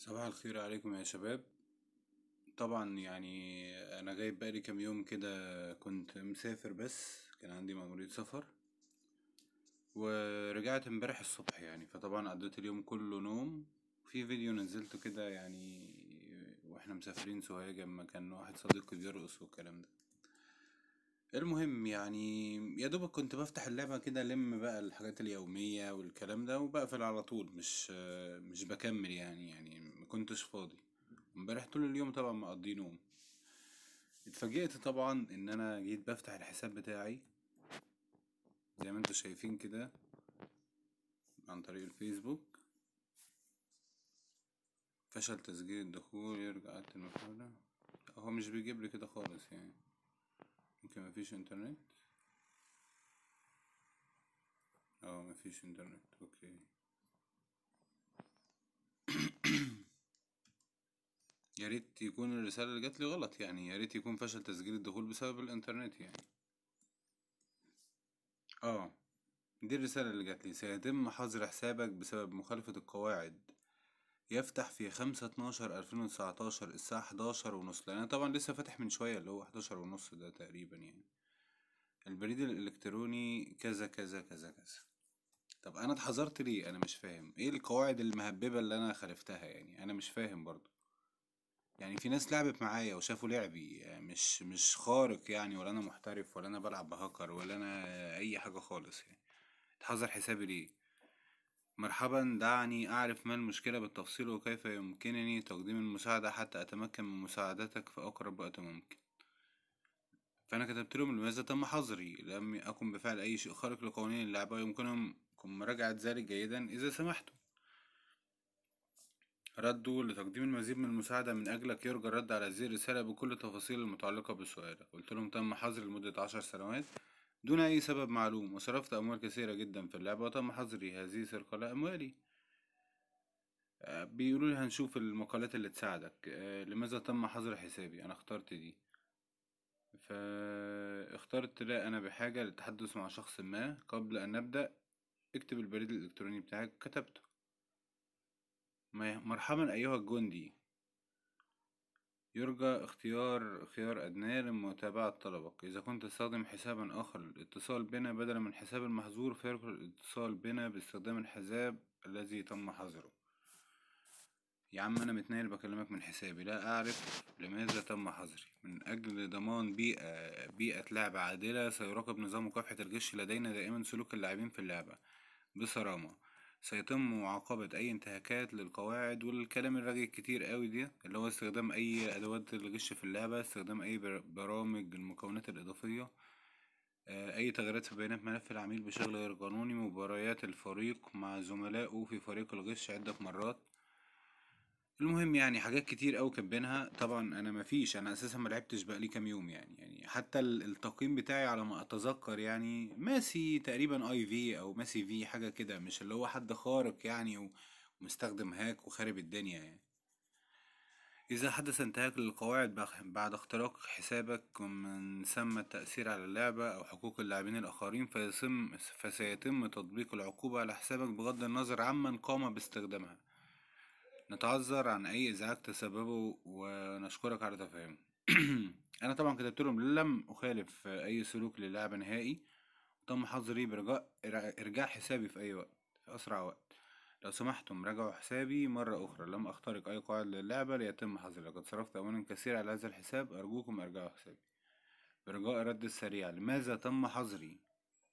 صباح الخير عليكم يا شباب طبعا يعني انا جايب بقالي كام يوم كده كنت مسافر بس كان عندي مأمورية سفر ورجعت امبارح الصبح يعني فطبعا قضيت اليوم كله نوم في فيديو نزلته كده يعني واحنا مسافرين سوهاج اما كان واحد صديقي بيرقص والكلام ده المهم يعني يا دوبك كنت بفتح اللعبه كده لم بقى الحاجات اليوميه والكلام ده وبقفل على طول مش مش بكمل يعني يعني كنتش فاضي امبارح طول اليوم طبعا مقضيه نوم اتفاجئت طبعا ان انا جيت بفتح الحساب بتاعي زي ما انتوا شايفين كده عن طريق الفيسبوك فشل تسجيل الدخول يرجع عدد هو مش بيجيب لي كده خالص يعني يمكن مفيش انترنت اه مفيش انترنت اوكي يا ريت يكون الرسالة اللي جاتلي غلط يعني يا ريت يكون فشل تسجيل الدخول بسبب الإنترنت يعني اه دي الرسالة اللي جاتلي سيتم حظر حسابك بسبب مخالفة القواعد يفتح في خمسة اتناشر ألفين وتسعتاشر الساعة حداشر ونص لأن أنا طبعا لسه فاتح من شوية اللي هو حداشر ونص ده تقريبا يعني البريد الإلكتروني كذا كذا كذا كذا طب أنا اتحذرت ليه أنا مش فاهم إيه القواعد المهببة اللي أنا خالفتها يعني أنا مش فاهم برضه يعني في ناس لعبت معايا وشافوا لعبي مش مش خارق يعني ولا انا محترف ولا انا بلعب بهكر ولا انا اي حاجه خالص يعني اتحذر حسابي ليه مرحبا دعني أعرف ما المشكلة بالتفصيل وكيف يمكنني تقديم المساعدة حتى أتمكن من مساعدتك في أقرب وقت ممكن فأنا كتبت لهم لماذا تم حظري لم أكن بفعل أي شيء خارق لقوانين اللعبة ويمكنهم مراجعة ذلك جيدا إذا سمحتم ردوا لتقديم المزيد من المساعدة من أجلك يرجى الرد على هذه الرسالة بكل التفاصيل المتعلقة بسؤالك قلت لهم تم حظري لمدة عشر سنوات دون أي سبب معلوم وصرفت أموال كثيرة جدا في اللعبة وتم حظري هذه سرقة لأموالي آه، بيقولوا لي هنشوف المقالات اللي تساعدك آه، لماذا تم حظر حسابي أنا اخترت دي فاخترت لا أنا بحاجة للتحدث مع شخص ما قبل أن نبدأ اكتب البريد الإلكتروني بتاعك كتبته مرحبا أيها الجندي يرجى اختيار خيار أدنى لمتابعة طلبك إذا كنت تستخدم حسابا آخر للاتصال بنا بدلا من حساب المحظور فيرجى الاتصال بنا باستخدام الحساب الذي تم حظره يا عم أنا متنايل بكلمك من حسابي لا أعرف لماذا تم حظري من أجل ضمان بيئة بيئة لعب عادلة سيراقب نظام مكافحة الجيش لدينا دائما سلوك اللاعبين في اللعبة بصرامة سيتم معاقبة أي انتهاكات للقواعد والكلام الرغي الكتير قوي دي اللي هو استخدام أي أدوات الغش في اللعبة استخدام أي برامج المكونات الإضافية آه، أي تغييرات في بيانات ملف العميل بشكل غير قانوني مباريات الفريق مع زملائه في فريق الغش عدة مرات المهم يعني حاجات كتير قوي بينها طبعا انا مفيش انا اساسا ما لعبتش بقالي كام يوم يعني يعني حتى التقييم بتاعي على ما اتذكر يعني ماسي تقريبا اي في او ماسي في حاجه كده مش اللي هو حد خارق يعني ومستخدم هاك وخارب الدنيا يعني إذا حدث انتهاك للقواعد بعد اختراق حسابك ومن ثم التأثير على اللعبة أو حقوق اللاعبين الآخرين فسيتم تطبيق العقوبة على حسابك بغض النظر عمن قام باستخدامها نتعذر عن أي إزعاج تسببه ونشكرك على تفهمه أنا طبعا كتبت لهم لم أخالف أي سلوك للعب نهائي تم حظري برجاء إرجاع حسابي في أي وقت في أسرع وقت لو سمحتم راجعوا حسابي مرة أخرى لم أخترق أي قواعد للعبة ليتم حظري لقد صرفت أموالا كثيرة على هذا الحساب أرجوكم ارجعوا حسابي برجاء الرد السريع لماذا تم حظري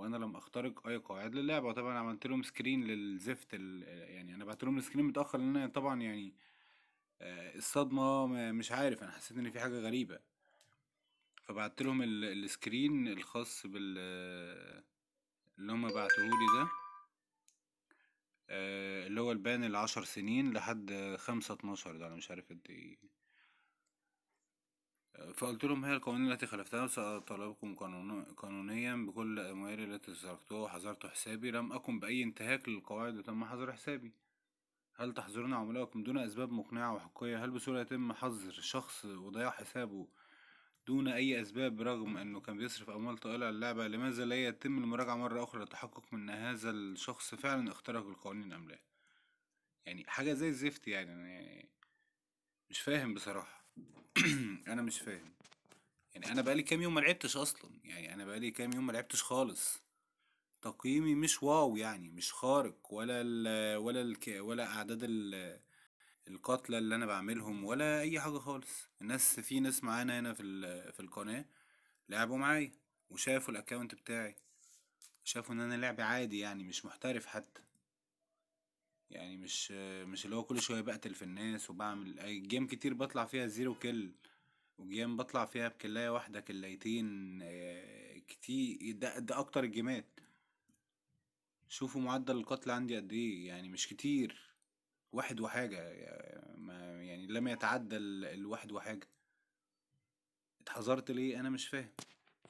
وانا لم اخترق اي قواعد للعبه وطبعا عملت لهم سكرين للزفت يعني انا بعت لهم سكرين متاخر لان أنا طبعا يعني آه، الصدمه مش عارف انا حسيت ان في حاجه غريبه فبعت لهم السكرين الخاص بال اللي هما بعتهولي ده آه، اللي هو البان العشر سنين لحد خمسة اتناشر ده انا مش عارف قد ايه فقلت لهم هي القوانين التي خلفتها سأطالبكم قانونيا بكل أموالي التي سرقتها وحظرت حسابي لم أكن بأي انتهاك للقواعد وتم حظر حسابي هل تحظرون عملائكم دون أسباب مقنعة وحقيقية هل بسهولة يتم حظر شخص وضياع حسابه دون أي أسباب رغم أنه كان بيصرف أموال طائلة على اللعبة لماذا لا يتم المراجعة مرة أخرى للتحقق من أن هذا الشخص فعلا اخترق القوانين أم لا يعني حاجة زي الزفت يعني مش فاهم بصراحة انا مش فاهم يعني انا بقالي كام يوم ما لعبتش اصلا يعني انا بقالي كام يوم ما لعبتش خالص تقييمي مش واو يعني مش خارق ولا ال ولا ال ولا اعداد ال القتلى اللي انا بعملهم ولا اي حاجه خالص الناس في ناس معانا هنا في في القناه لعبوا معايا وشافوا الاكونت بتاعي شافوا ان انا لعبي عادي يعني مش محترف حتى يعني مش مش اللي هو كل شويه بقتل في الناس وبعمل أي جيم كتير بطلع فيها زيرو كل وجيم بطلع فيها بكلاية واحدة كلايتين آه، كتير ده ده أكتر الجيمات شوفوا معدل القتل عندي قد إيه يعني مش كتير واحد وحاجة يعني لم يتعدى الواحد وحاجة اتحذرت ليه أنا مش فاهم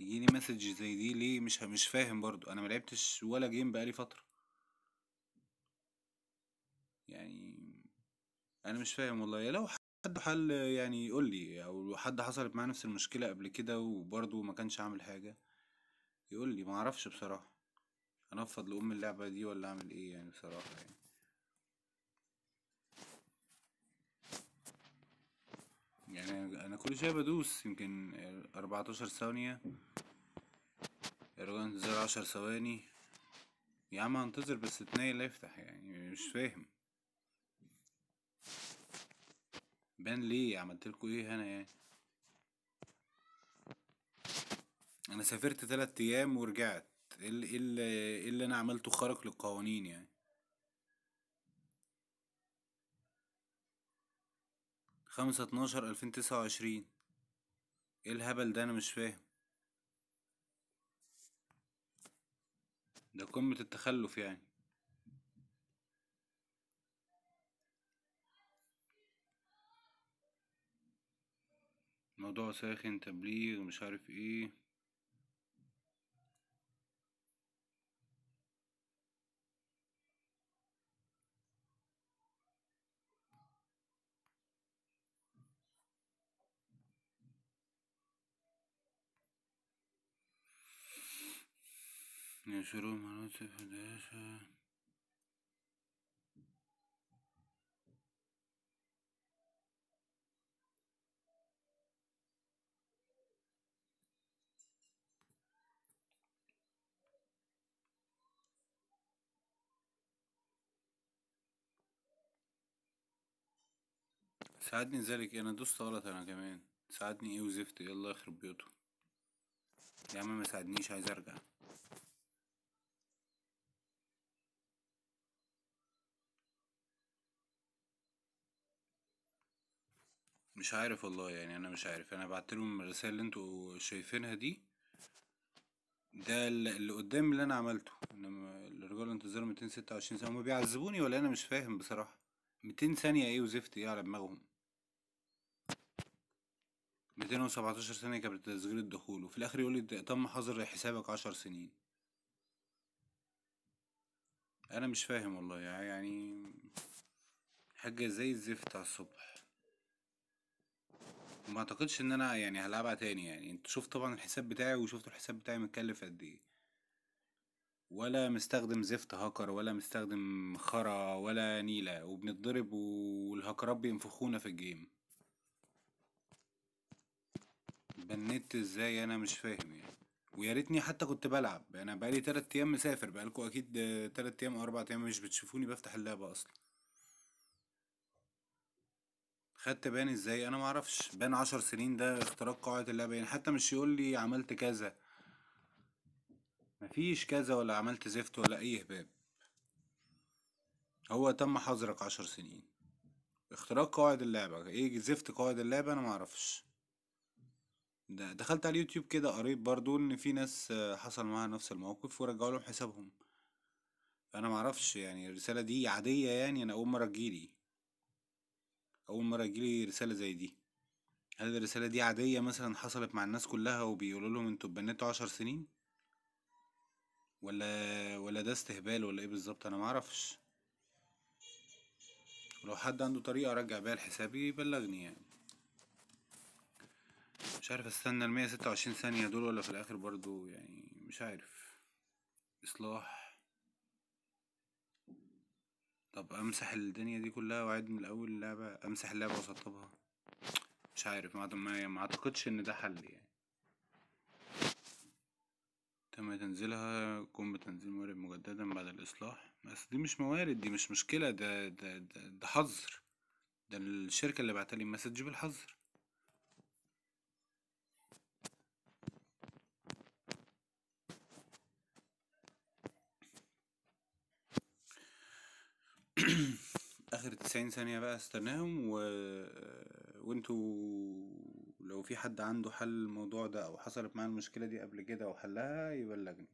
يجيني مسج زي دي ليه مش مش فاهم برضو أنا ملعبتش ولا جيم بقالي فترة يعني انا مش فاهم والله لو حد حل يعني يقول لي او لو حد حصلت معاه نفس المشكله قبل كده وبرضه ما كانش عامل حاجه يقول لي ما اعرفش بصراحه انفض لام اللعبه دي ولا اعمل ايه يعني بصراحه يعني يعني انا كل شويه بدوس يمكن 14 ثانيه ارجع انتظار عشر ثواني يا عم هنتظر بس تنايل لا يفتح يعني مش فاهم بان ليه عملت لكم ايه هنا يعني انا سافرت تلات ايام ورجعت ايه اللي, ايه, إيه اللي انا عملته خارق للقوانين يعني خمسة اتناشر الفين تسعة وعشرين ايه الهبل ده انا مش فاهم ده قمة التخلف يعني موضوع ساخن تبليغ مش عارف ايه ينشروا معلومات في الدراسة ساعدني ذلك انا دوست غلط انا كمان ساعدني ايه وزفت يلا يخرب بيوته يا عم ما ساعدنيش عايز ارجع مش عارف والله يعني انا مش عارف انا بعتلهم الرسالة اللي انتوا شايفينها دي ده اللي قدام اللي انا عملته انما الرجال انتظروا ميتين ستة وعشرين سنة هما بيعذبوني ولا انا مش فاهم بصراحة ميتين ثانية ايه وزفت ايه على دماغهم 217 سنة قبل تسجيل الدخول وفي الآخر يقول لي تم حظر حسابك عشر سنين أنا مش فاهم والله يعني-, يعني حاجة زي الزفت على الصبح وما اعتقدش ان انا يعني هلعبها تاني يعني انت شفت طبعا الحساب بتاعي وشفت الحساب بتاعي متكلف قد ايه ولا مستخدم زفت هاكر ولا مستخدم خرا ولا نيلة وبنتضرب والهاكرات بينفخونا في الجيم بنت ازاي انا مش فاهم يعني ويا ريتني حتى كنت بلعب انا بقالي 3 ايام مسافر بقالكوا اكيد 3 ايام او 4 ايام مش بتشوفوني بفتح اللعبه اصلا خدت بان ازاي انا معرفش بان عشر سنين ده اختراق قاعدة اللعبة يعني حتى مش يقول لي عملت كذا مفيش كذا ولا عملت زفت ولا اي هباب هو تم حظرك عشر سنين اختراق قواعد اللعبة ايه زفت قواعد اللعبة انا معرفش دخلت على اليوتيوب كده قريت برضو ان في ناس آه، حصل معاها نفس الموقف ورجعوا لهم حسابهم انا معرفش يعني الرسالة دي عادية يعني انا اول مرة تجيلي اول مرة تجيلي رسالة زي دي هل الرسالة دي عادية مثلا حصلت مع الناس كلها وبيقولوا لهم انتوا اتبنيتوا عشر سنين ولا ولا ده استهبال ولا ايه بالظبط انا معرفش ولو حد عنده طريقة ارجع بيها لحسابي بلغني يعني مش عارف استنى المية ستة وعشرين ثانية دول ولا في الآخر برضو يعني مش عارف إصلاح طب أمسح الدنيا دي كلها وأعيد من الأول اللعبة أمسح اللعبة وأسطبها مش عارف ما يعني ما أعتقدش إن ده حل يعني تم تنزيلها قم بتنزيل موارد مجددا بعد الإصلاح بس دي مش موارد دي مش مشكلة ده ده ده, ده حظر ده الشركة اللي بعتلي مسج بالحظر اخر تسعين ثانية بقى استناهم و... وانتوا لو في حد عنده حل الموضوع ده او حصلت معاه المشكلة دي قبل كده وحلها يبلغني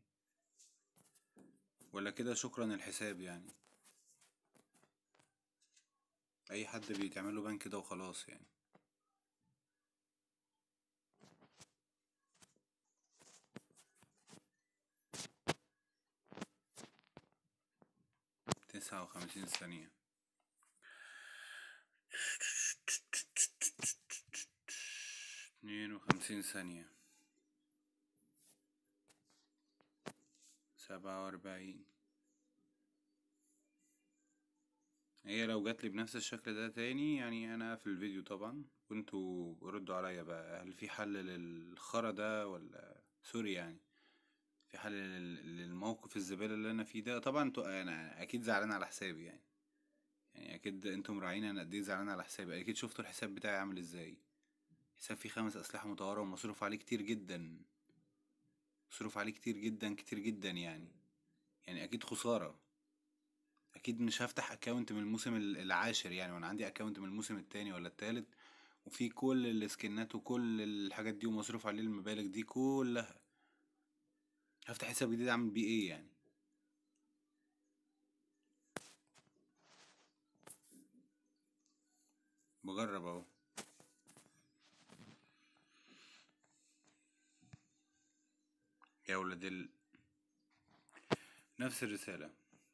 ولا كده شكرا الحساب يعني اي حد بيتعمله بان كده وخلاص يعني تسعة وخمسين ثانية اثنين وخمسين ثانية سبعة وأربعين هي لو لي بنفس الشكل ده تاني يعني أنا أقفل الفيديو طبعا وانتوا ردوا عليا بقى هل في حل للخرا ده ولا سوري يعني في حال الموقف الزبالة اللي أنا فيه ده طبعا انتوا أنا أكيد زعلان على حسابي يعني يعني أكيد انتوا مراعين أنا قد إيه زعلان على حسابي أكيد شفتوا الحساب بتاعي عامل إزاي حساب فيه خمس أسلحة متوارة ومصروف عليه كتير جدا مصروف عليه كتير جدا كتير جدا يعني يعني أكيد خسارة أكيد مش هفتح أكاونت من الموسم العاشر يعني وأنا عندي أكاونت من الموسم التاني ولا التالت وفي كل السكنات وكل الحاجات دي ومصروف عليه المبالغ دي كلها هفتح حساب جديد اعمل بيه ايه يعني بجرب اهو يا ولاد ال... نفس الرسالة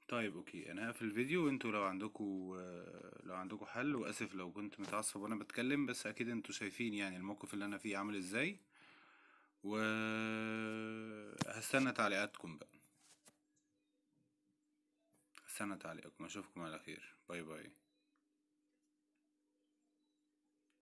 طيب اوكي انا هقفل الفيديو وانتوا لو عندكم آه، لو عندكم حل واسف لو كنت متعصب وانا بتكلم بس اكيد انتوا شايفين يعني الموقف اللي انا فيه عامل ازاي و هستنى تعليقاتكم بقى هستنى تعليقاتكم اشوفكم على خير باي باي